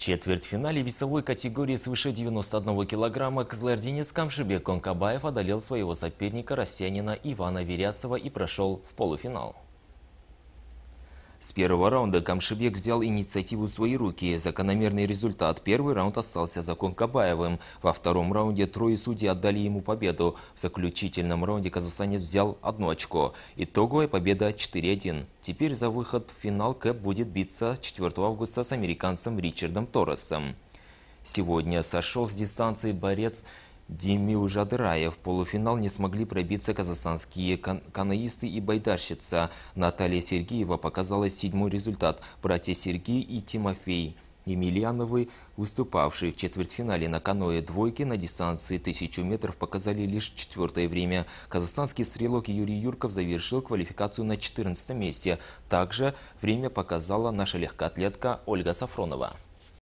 четвертьфинале весовой категории свыше 91 килограмма кызылординец Камшибек Конкабаев одолел своего соперника россиянина Ивана Верясова и прошел в полуфинал. С первого раунда Камшибек взял инициативу в свои руки. Закономерный результат. Первый раунд остался за Конкабаевым. Во втором раунде трое судей отдали ему победу. В заключительном раунде казахстанец взял одно очко. Итоговая победа 4-1. Теперь за выход в финал Кэп будет биться 4 августа с американцем Ричардом Торресом. Сегодня сошел с дистанции борец Демиу Жадыраев. В полуфинал не смогли пробиться казахстанские кан канаисты и байдарщица. Наталья Сергеева показала седьмой результат. Братья Сергей и Тимофей. Емельяновы, выступавшие в четвертьфинале на каное двойке на дистанции 1000 метров, показали лишь четвертое время. Казахстанский стрелок Юрий Юрков завершил квалификацию на 14 месте. Также время показала наша легкоатлетка Ольга Сафронова.